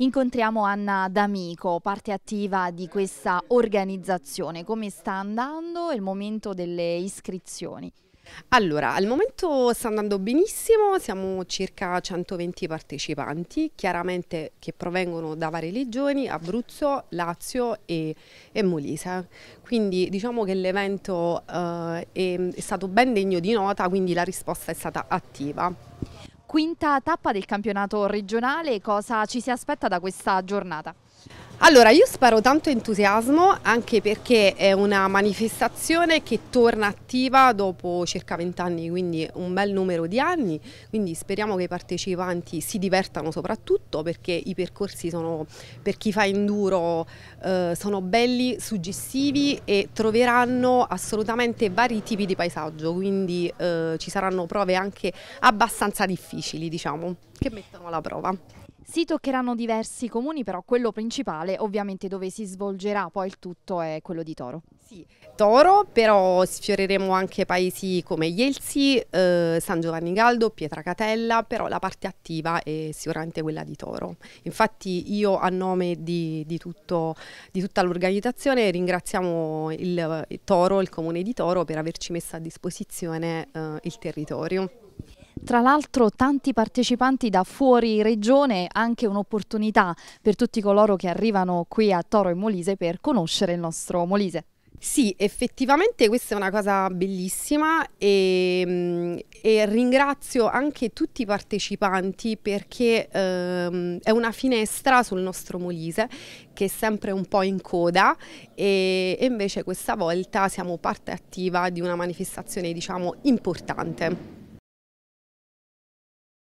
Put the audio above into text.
Incontriamo Anna D'Amico, parte attiva di questa organizzazione. Come sta andando il momento delle iscrizioni? Allora, al momento sta andando benissimo, siamo circa 120 partecipanti, chiaramente che provengono da varie regioni, Abruzzo, Lazio e, e Molise. Quindi diciamo che l'evento eh, è, è stato ben degno di nota, quindi la risposta è stata attiva. Quinta tappa del campionato regionale, cosa ci si aspetta da questa giornata? Allora, io sparo tanto entusiasmo anche perché è una manifestazione che torna attiva dopo circa 20 anni, quindi un bel numero di anni, quindi speriamo che i partecipanti si divertano soprattutto perché i percorsi sono, per chi fa enduro eh, sono belli, suggestivi e troveranno assolutamente vari tipi di paesaggio, quindi eh, ci saranno prove anche abbastanza difficili, diciamo, che mettono alla prova. Si toccheranno diversi comuni, però quello principale, ovviamente dove si svolgerà poi il tutto, è quello di Toro. Sì, Toro, però sfioreremo anche paesi come Ielsi, eh, San Giovanni Galdo, Pietracatella, però la parte attiva è sicuramente quella di Toro. Infatti io a nome di, di, tutto, di tutta l'organizzazione ringraziamo il, il, Toro, il comune di Toro, per averci messo a disposizione eh, il territorio. Tra l'altro tanti partecipanti da fuori regione, anche un'opportunità per tutti coloro che arrivano qui a Toro e Molise per conoscere il nostro Molise. Sì, effettivamente questa è una cosa bellissima e, mm, e ringrazio anche tutti i partecipanti perché ehm, è una finestra sul nostro Molise che è sempre un po' in coda e, e invece questa volta siamo parte attiva di una manifestazione diciamo importante.